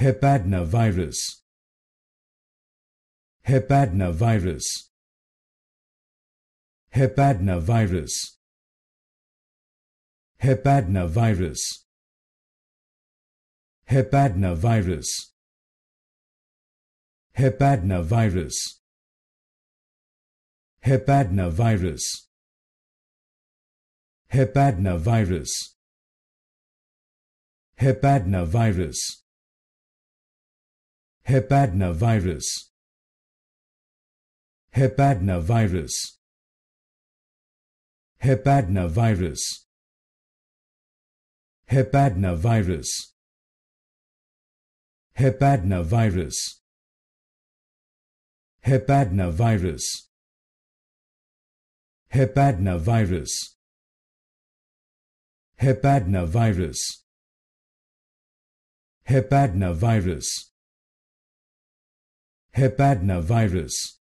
Hepadna virus. Hepadna virus. Hepadna virus. Hepadna virus. Hepadna virus. Hepadna virus. Hepadna virus. Hepadna virus. Hepadna virus. Hepadna virus. Hepadna virus. Hepadna virus. Hepadna virus. Hepadna virus. Hepadna virus. Hepadna virus. Hepadna virus. Hepadna virus. Hepadna virus